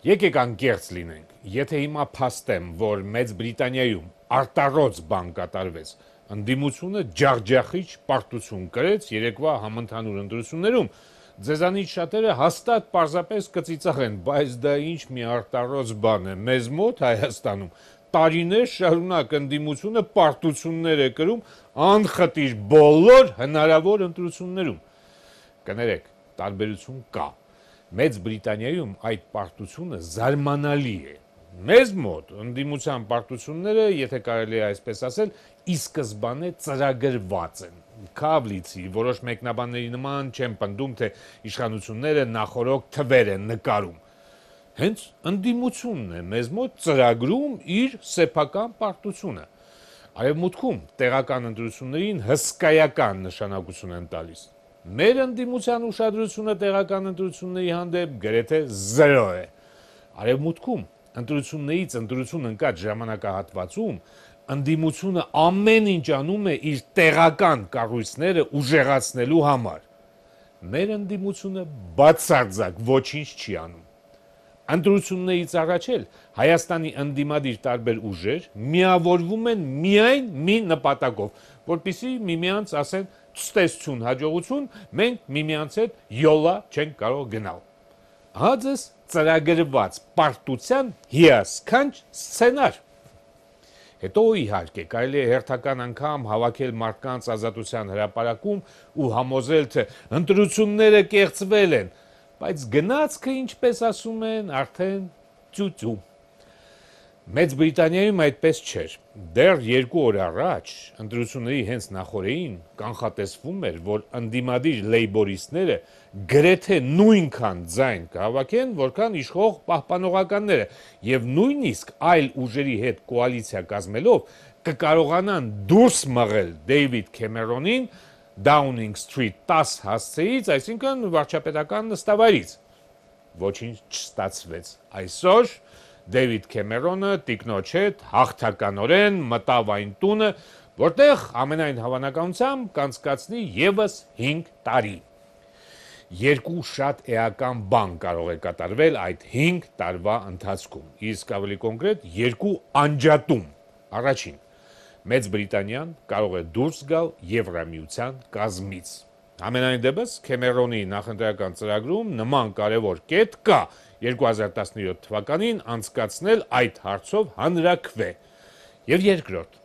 Եկեք անկեղծ լինենք։ Եթե հիմա փաստեմ, որ Մեծ Բրիտանիայում արտարոց բան կատարվեց, ընդդիմությունը ջախջախիչ պարտություն կրեց երեկվա համընդհանուր ընտրություններում, ձեզանից շատերը հաստատ պարզապես կծիծաղեն, բայց դա ինչ մի արտարոց բան է։ Մեզ մոտ Հայաստանում տարիներ շարունակ ընդդիմությունը պարտություններ է կրում անխտիր բոլոր հնարավոր ընտրություններում։ Կներեք, տարբերություն կա Մեծ Բրիտանիայում այդ պարտությունը զարմանալի է։ Մեզ մոտ ընդդիմության պարտությունները, եթե կարելի է այսպես ասել, ի սկզբանե ծրագրված են կավլիցի որոշ մեկնաբանների նման չեմ պնդում թե իշխանությունները նախորոք թվեր են նկարում հենց ընդդիմությունն է մեզ մոտ ծրագրում իր սեփական պարտությունը արևմուտքում տեղական ընտրություններին հսկայական նշանակություն են տալիս Մեր ընդդիմության ուշադրությունը տեղական ընտրությունների հանդեպ գրեթե 0 է։ Արևմուտքում ընտրություններից ընտրություն ընկած ժամանակահատվածում ընդդիմությունը ամեն ինչ անում է իր տեղական կառույցները ուժեղացնելու համար։ Մեր ընդդիմությունը բացարձակ ոչինչ չի անում։ Ընտրություններից առաջ էլ Հայաստանի ընդդիմադիր տարբեր ուժեր միավորվում են միայն մի նպատակով, որpիսի միմյանց ասեն մի ցտեսություն, հաջողություն, մենք միմյանց հետ յոլա չենք կարող գնալ։ Հաձս ծրագրված պարտության հիասքանչ սցենար։ Հետո իհարկե կարելի է հերթական անգամ հավաքել մարդկանց ազատության հրապարակում ու համոզել, թե ընտրությունները կեղծվել են, բայց գնացքը ինչպես ասում են, արդեն ծուծում։ Մեծ Բրիտանիայում այդպես չէր։ Դեռ երկու օր առաջ ընտրությունների հենց նախորդին կանխատեսվում էր, որ անդիմադիր լեյբորիստները գրեթե նույնքան ձայն կհավաքեն, որքան իշխող պահպանողականները, եւ նույնիսկ այլ ուժերի հետ կոալիցիա կազմելով կկարողանան դուրս մղել Դեյվիդ Քեմերոնին Downing Street 10 հասցեից, այսինքն վարչապետական նստավայրից։ Ոչինչ չստացվեց։ Այսօր Դեվիդ Քեմերոնը տիկնոջ հետ հաղթականորեն մտավ այն տունը, որտեղ ամենայն հավանականությամբ կանցկացնի եւս 5 տարի։ Երկու շատ էական բան կարող է կատարվել այդ 5 տարվա ընթացքում, իսկ ավելի կոնկրետ երկու անջատում։ Առաջին, Մեծ Բրիտանիան կարող է դուրս գալ Եվրամիության կազմից։ Ամենայն դեպս Քեմերոնի նախընտրական ծրագրում նման կարևոր կետ կա 2017 թվականին անցկացնել այդ հարցով հանրակվե։ Եվ երկրորդ,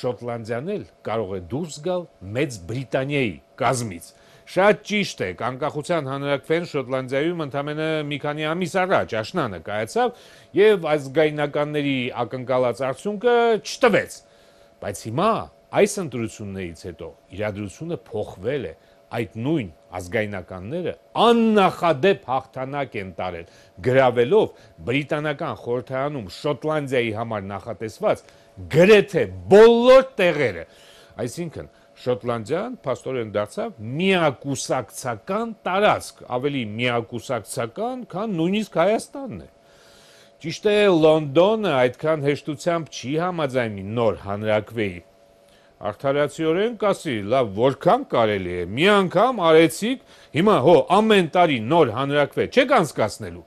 Շոտլանդիան էլ կարող է դուրս գալ Մեծ Բրիտանիայի կազմից։ Շատ ճիշտ է, անկախության հանրակվեն Շոտլանդիայում ընդամենը մի քանի ամիս առաջ աշնանը կայացավ եւ այս գայնականների ակնկալած արդյունքը չտվեց։ Բայց հիմա այս ընտրություններից հետո իրադրությունը փոխվել է այդ նույն ազգայնականները աննախադեպ հաղթանակ են տարել գրավելով բրիտանական խորհրդարանում շոտլանդիայի համար նախատեսված գրեթե բոլոր տեղերը այսինքն Շոտլանդիան փաստորեն դարձավ միակուսակցական տարածք, ավելի միակուսակցական, քան նույնիսկ Հայաստանն է։ Ճիշտ է, Լոնդոնը այդքան հեշտությամբ չի համաձայնի նոր հանրակրվեի արդարացիորեն կասի, լավ, որքան կարելի է, մի անգամ արեցիք, հիմա հո ամեն տարի նոր հանրակվե, չեք անցկացնելու։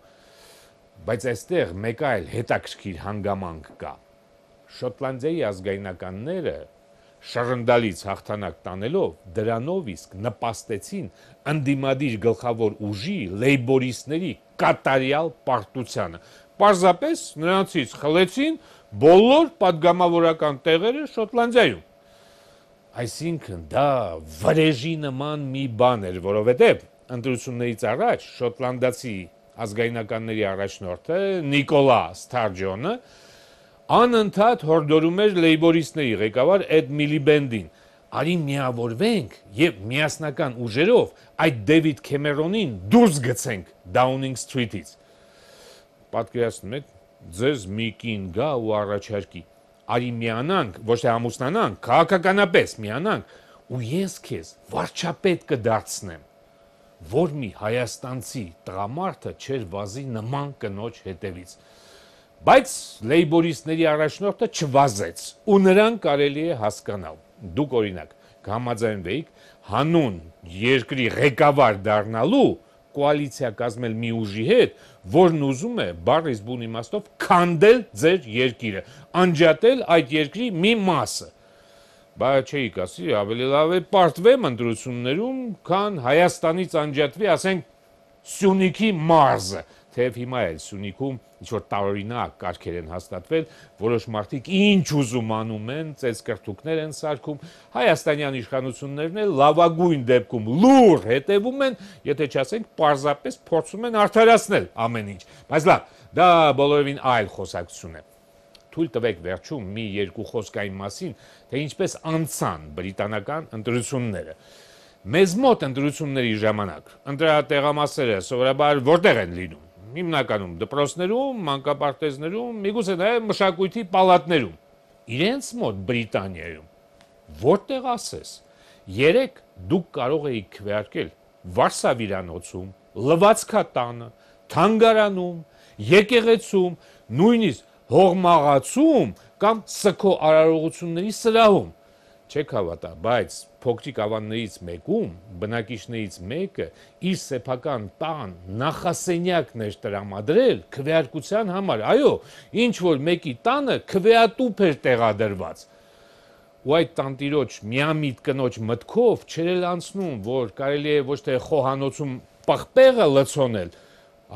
Բայց այստեղ մեկ այլ հետաքրքիր հանգամանք կա։ Շոտլանդիայի ազգայնականները շարժնդալից հաղթանակ տանելով դրանով իսկ նպաստեցին ընդդիմադիր գլխավոր ուժի լեյբորիստների կատարյալ պարտությանը։ Պարզապես նրանցից խլեցին բոլոր падգամավորական տեղերը Շոտլանդիայում։ Այսինքն դա վրեժի նման մի բան էր, որովհետև ընտրություններից առաջ շոտլանդացի ազգայնականների առաջնորդը Նիկոլա Ստարջոնը անընդհատ հորդորում էր լեյբորիստների ղեկավար Էդ Միլիբենդին արի միավորվենք եւ միասնական ուժերով այդ Դեվիդ Քեմերոնին դուրս գցենք Downing Street-ից։ Պատկերացնու՞մ եք, ձեզ մի կին գա ու առաջարկի արի միանանք, ոչ թե ամուսնանանք, քաղաքականապես միանանք, ու ես քեզ վարչապետ կդարձնեմ, որ մի հայաստանցի տղամարդը չեր վազի նման կնոջ հետևից։ Բայց լեյբորիստների առաջնորդը չվազեց, ու նրան կարելի է հասկանալ։ Դուք օրինակ կհամաձայնվեիք հանուն երկրի ղեկավար դառնալու կոալիցիա կազմել մի ուժի հետ, որն ուզում է բառից բուն իմաստով քանդել ձեր երկիրը, անջատել այդ երկրի մի մասը։ Բայց չի կասի, ավելի լավ է պարտվեմ ընտրություններում, քան Հայաստանից անջատվի, ասենք Սյունիքի մարզը թեև հիմա էլ Սյունիքում ինչ որ տարօրինակ կարգեր են հաստատվել, որոշ մարդիկ ինչ ուզում անում են, ծեսկրթուկներ են սարքում, հայաստանյան իշխանություններն էլ լավագույն դեպքում լուր հետևում են, եթե չասենք, պարզապես փորձում են արդարացնել ամեն ինչ։ Բայց լավ, դա բոլորովին այլ խոսակցություն է թույլ տվեք վերջում մի երկու խոսքային մասին, թե ինչպես անցան բրիտանական ընտրությունները։ Մեզ մոտ ընտրությունների ժամանակ ընտրատեղամասերը սովորաբար որտեղ են լինում հիմնականում դպրոցներում, մանկապարտեզներում, միգուցե նաև մշակույթի պալատներում։ Իրենց մոտ Բրիտանիայում որտեղ ասես։ Երեք դուք կարող էիք քվեարկել Վարշավիրանոցում, Լվացքատանը, Թանգարանում, եկեղեցում, նույնիսկ հողմաղացում կամ սքո արարողությունների սրահում չեք հավատա, բայց փոքրիկ ավաններից մեկում բնակիչներից մեկը իր սեփական տան նախասենյակն էր տրամադրել քվեարկության համար։ Այո, ինչ որ մեկի տանը քվեատուփ էր տեղադրված ու այդ տանտիրոջ միամիտ կնոջ մտքով չերել անցնում, որ կարելի է ոչ թե խոհանոցում պղպեղը լցոնել,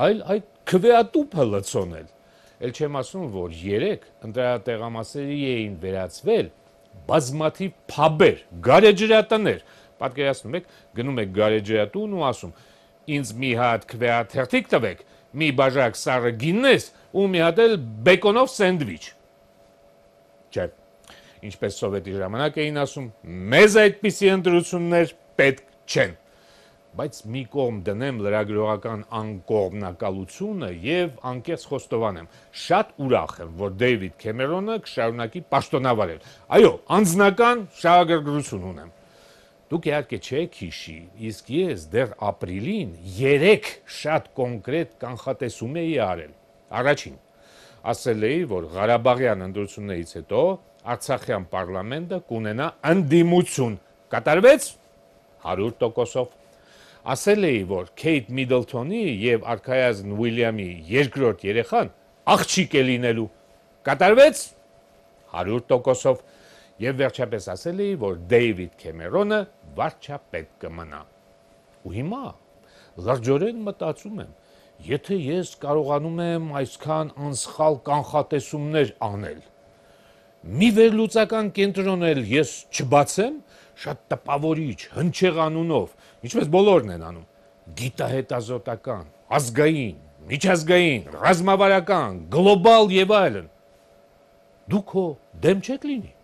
այլ այդ քվեատուփը լցոնել։ Էլ չեմ ասում, որ երեք ընդրատեղամասերի էին վերածվել բազմաթիվ փաբեր, գարեջրատներ։ Պատկերացնում եք, գնում եք գարեջրատուն ու ասում. ինձ մի հատ քվեաթերթիկ տվեք, մի բաժակ սառը գիննես ու մի հատ էլ բեկոնով սենդվիչ։ Չէ։ Ինչպես սովետի ժամանակ էին ասում, մեզ այդպիսի ընտրություններ պետք չեն բայց մի կողմ դնեմ լրագրողական անկողմնակալությունը եւ անկեղծ խոստովանեմ շատ ուրախ եմ որ Դեյվիդ Քեմերոնը կշարունակի պաշտոնավարել այո անձնական շահագրգռություն ունեմ դուք իհարկե չեք հիշի իսկ ես դեռ ապրիլին 3 շատ կոնկրետ կանխատեսում էի արել առաջին ասել էի որ Ղարաբաղյան ընդդրություններից հետո Արցախյան parlamento կունենա ընդդիմություն կատարվեց 100%-ով ասել էի, որ Քեյթ Միդլթոնի եւ Արքայազն Ուիլյամի երկրորդ երեխան աղջիկ է լինելու։ Կատարվեց 100%-ով եւ վերջապես ասել էի, որ Դեյվիդ Քեմերոնը վարչապետ կմնա։ Ու հիմա լրջորեն մտածում եմ, եթե ես կարողանում եմ այսքան անսխալ կանխատեսումներ անել, մի վերլուծական կենտրոն էլ ես չբացեմ, շատ տպավորիչ, հնչեղ անունով, ինչպես բոլորն են անում, գիտահետազոտական, ազգային, միջազգային, ռազմավարական, գլոբալ եւ այլն։ Դուք հո դեմ չեք լինի։